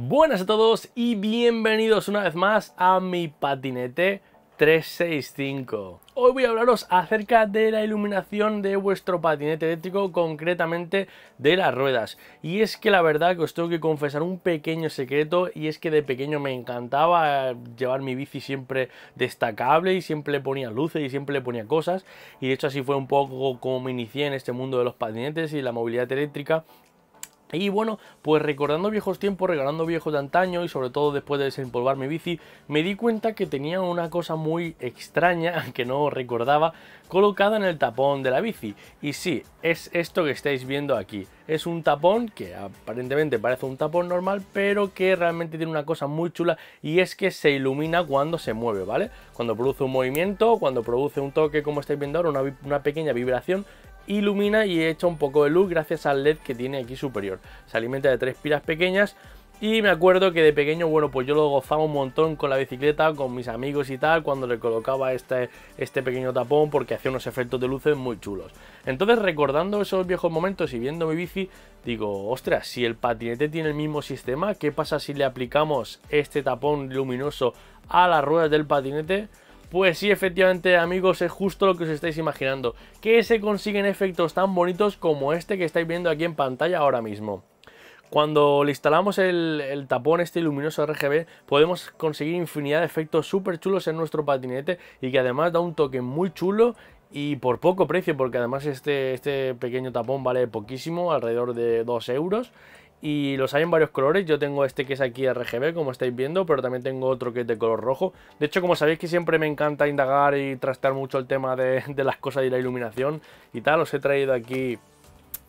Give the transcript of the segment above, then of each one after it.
Buenas a todos y bienvenidos una vez más a mi patinete 365. Hoy voy a hablaros acerca de la iluminación de vuestro patinete eléctrico, concretamente de las ruedas. Y es que la verdad que os tengo que confesar un pequeño secreto y es que de pequeño me encantaba llevar mi bici siempre destacable y siempre le ponía luces y siempre le ponía cosas. Y de hecho así fue un poco como me inicié en este mundo de los patinetes y la movilidad eléctrica y bueno, pues recordando viejos tiempos, regalando viejos de antaño y sobre todo después de desempolvar mi bici, me di cuenta que tenía una cosa muy extraña que no recordaba colocada en el tapón de la bici. Y sí, es esto que estáis viendo aquí. Es un tapón que aparentemente parece un tapón normal, pero que realmente tiene una cosa muy chula y es que se ilumina cuando se mueve, ¿vale? Cuando produce un movimiento, cuando produce un toque, como estáis viendo ahora, una, una pequeña vibración, ilumina y echa un poco de luz gracias al LED que tiene aquí superior. Se alimenta de tres pilas pequeñas y me acuerdo que de pequeño, bueno, pues yo lo gozaba un montón con la bicicleta, con mis amigos y tal, cuando le colocaba este, este pequeño tapón porque hacía unos efectos de luces muy chulos. Entonces, recordando esos viejos momentos y viendo mi bici, digo, ostras, si el patinete tiene el mismo sistema, ¿qué pasa si le aplicamos este tapón luminoso a las ruedas del patinete? Pues sí, efectivamente amigos, es justo lo que os estáis imaginando, que se consiguen efectos tan bonitos como este que estáis viendo aquí en pantalla ahora mismo. Cuando le instalamos el, tapón este luminoso RGB podemos conseguir infinidad de efectos súper chulos en nuestro patinete y que además da un toque muy chulo y por poco precio porque además este, este pequeño tapón vale poquísimo, alrededor de 2 euros y los hay en varios colores. Yo tengo este que es aquí RGB, como estáis viendo, pero también tengo otro que es de color rojo. De hecho, como sabéis que siempre me encanta indagar y trastear mucho el tema de, las cosas y la iluminación y tal, os he traído aquí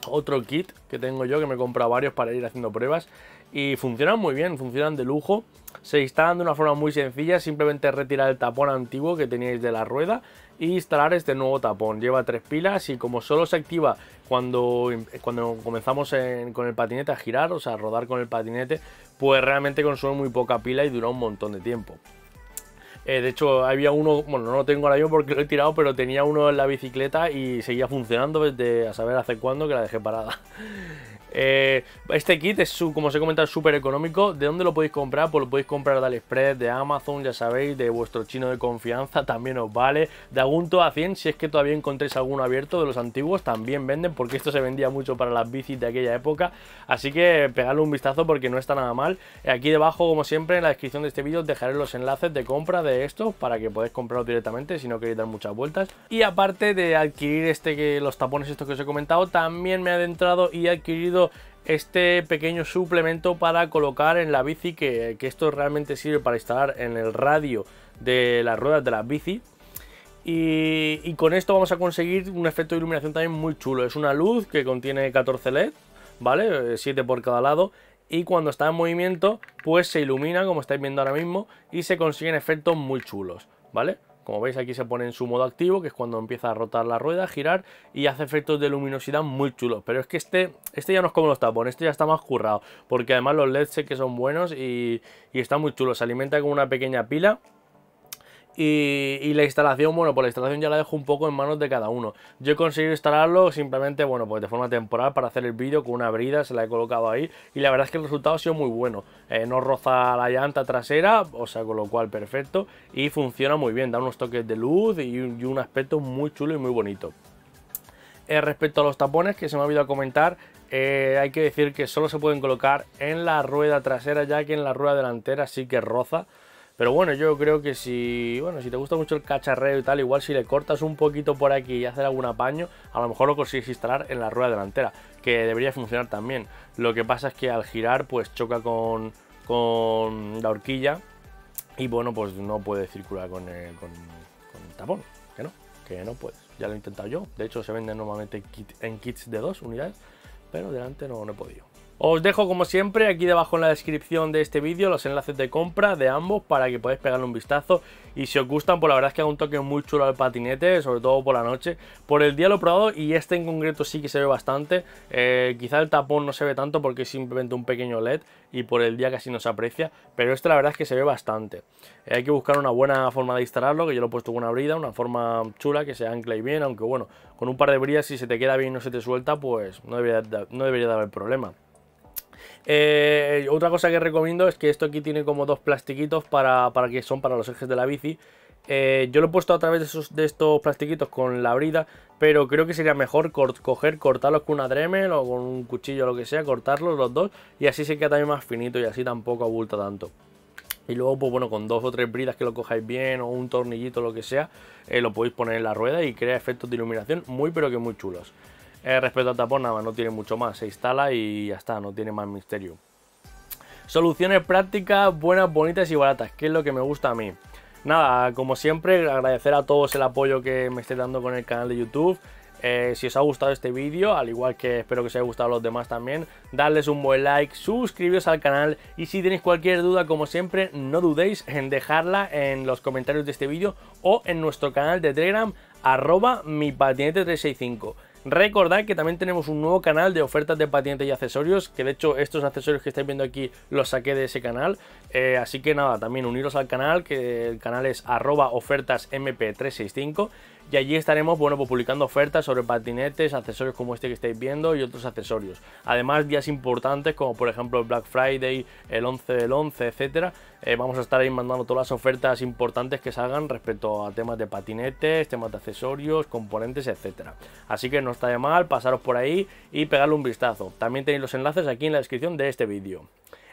otro kit que tengo yo, que me he comprado varios para ir haciendo pruebas. Y funcionan muy bien, funcionan de lujo. Se instalan de una forma muy sencilla, simplemente retirar el tapón antiguo que teníais de la rueda y instalar este nuevo tapón. Lleva tres pilas y como solo se activa cuando, cuando comenzamos con el patinete a girar, o sea, a rodar con el patinete, pues realmente consume muy poca pila y dura un montón de tiempo. Eh, de hecho, había uno, bueno, no lo tengo ahora mismo porque lo he tirado, pero tenía uno en la bicicleta y seguía funcionando desde a saber hace cuándo que la dejé parada. Eh, este kit es, como os he comentado, súper económico. ¿De dónde lo podéis comprar? Pues lo podéis comprar de AliExpress, de Amazon, ya sabéis, de vuestro chino de confianza, también os vale. De Agunto a 100, si es que todavía encontréis alguno abierto de los antiguos, también venden, porque esto se vendía mucho para las bicis de aquella época. Así que pegadle un vistazo porque no está nada mal. Eh, aquí debajo, como siempre, en la descripción de este vídeo dejaré los enlaces de compra de esto para que podáis comprarlo directamente si no queréis dar muchas vueltas. Y aparte de adquirir este que los tapones estos que os he comentado, también me he adentrado y he adquirido este pequeño suplemento para colocar en la bici, que, esto realmente sirve para instalar en el radio de las ruedas de la bici. Y, con esto vamos a conseguir un efecto de iluminación también muy chulo. Es una luz que contiene 14 LED, ¿vale? 7 eh, por cada lado. Y cuando está en movimiento, pues se ilumina, como estáis viendo ahora mismo, y se consiguen efectos muy chulos, ¿vale? Como veis aquí se pone en su modo activo, que es cuando empieza a rotar la rueda, a girar y hace efectos de luminosidad muy chulos. Pero es que este, este ya no es como los tapones, este ya está más currado, porque además los LEDs sé que son buenos y, están muy chulos. Se alimenta con una pequeña pila y, la instalación, bueno, pues la instalación ya la dejo un poco en manos de cada uno. Yo he conseguido instalarlo simplemente, bueno, pues de forma temporal para hacer el vídeo con una brida, se la he colocado ahí. Y la verdad es que el resultado ha sido muy bueno. Eh, no roza la llanta trasera, o sea, con lo cual perfecto. Y funciona muy bien, da unos toques de luz y, un aspecto muy chulo y muy bonito. Eh, respecto a los tapones, que se me ha a comentar, eh, hay que decir que solo se pueden colocar en la rueda trasera, ya que en la rueda delantera sí que roza. Pero bueno, yo creo que si, bueno, si te gusta mucho el cacharreo y tal, igual si le cortas un poquito por aquí y haces algún apaño, a lo mejor lo consigues instalar en la rueda delantera, que debería funcionar también. Lo que pasa es que al girar pues choca con, con la horquilla y bueno, pues no puede circular con, con, tapón, que no, que no puedes. Ya lo he intentado yo, de hecho se venden normalmente en kits de dos unidades, pero delante no, no he podido. Os dejo como siempre aquí debajo en la descripción de este vídeo los enlaces de compra de ambos para que podáis pegarle un vistazo y si os gustan, pues la verdad es que hago un toque muy chulo al patinete, sobre todo por la noche. Por el día lo he probado y este en concreto sí que se ve bastante, eh, quizá el tapón no se ve tanto porque es simplemente un pequeño LED y por el día casi no se aprecia, pero este la verdad es que se ve bastante. Eh, hay que buscar una buena forma de instalarlo, que yo lo he puesto con una brida, una forma chula que se ancla y bien, aunque bueno, con un par de bridas si se te queda bien y no se te suelta, pues no debería, no debería de haber problema. Eh, otra cosa que recomiendo es que esto aquí tiene como dos plastiquitos para, que son para los ejes de la bici. Eh, yo lo he puesto a través de, esos, de, estos plastiquitos con la brida, pero creo que sería mejor coger, cortarlos con una Dremel o con un cuchillo o lo que sea, cortarlos los dos y así se queda también más finito y así tampoco abulta tanto. Y luego, pues bueno, con dos o tres bridas que lo cojáis bien o un tornillito, lo que sea, eh, lo podéis poner en la rueda y crea efectos de iluminación muy pero que muy chulos. Eh, respecto al tapón, nada más, no tiene mucho más. Se instala y ya está, no tiene más misterio. Soluciones prácticas, buenas, bonitas y baratas, que es lo que me gusta a mí. Nada, como siempre, agradecer a todos el apoyo que me esté dando con el canal de YouTube. Eh, si os ha gustado este vídeo, al igual que espero que os haya gustado los demás también, darles un buen like, suscribiros al canal y si tenéis cualquier duda, como siempre, no dudéis en dejarla en los comentarios de este vídeo o en nuestro canal de Telegram, arroba mi patinete 365. Recordad que también tenemos un nuevo canal de ofertas de patentes y accesorios, que de hecho estos accesorios que estáis viendo aquí los saqué de ese canal. Eh, así que nada, también uniros al canal, que el canal es arroba ofertasmp365 y allí estaremos bueno, pues publicando ofertas sobre patinetes, accesorios como este que estáis viendo y otros accesorios. Además, días importantes como por ejemplo el Black Friday, el 11 del 11, etcétera, eh, vamos a estar ahí mandando todas las ofertas importantes que salgan respecto a temas de patinetes, temas de accesorios, componentes, etcétera. Así que no está de mal pasaros por ahí y pegarle un vistazo. También tenéis los enlaces aquí en la descripción de este vídeo.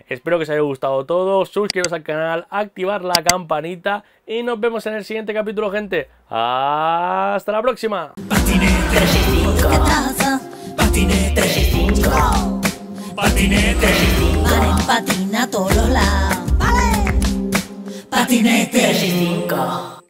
Espero que os haya gustado todo, suscribiros al canal, activar la campanita y nos vemos en el siguiente capítulo, gente. ¡Hasta la próxima! Patinete. Patina todos los lados. Patinete. 35.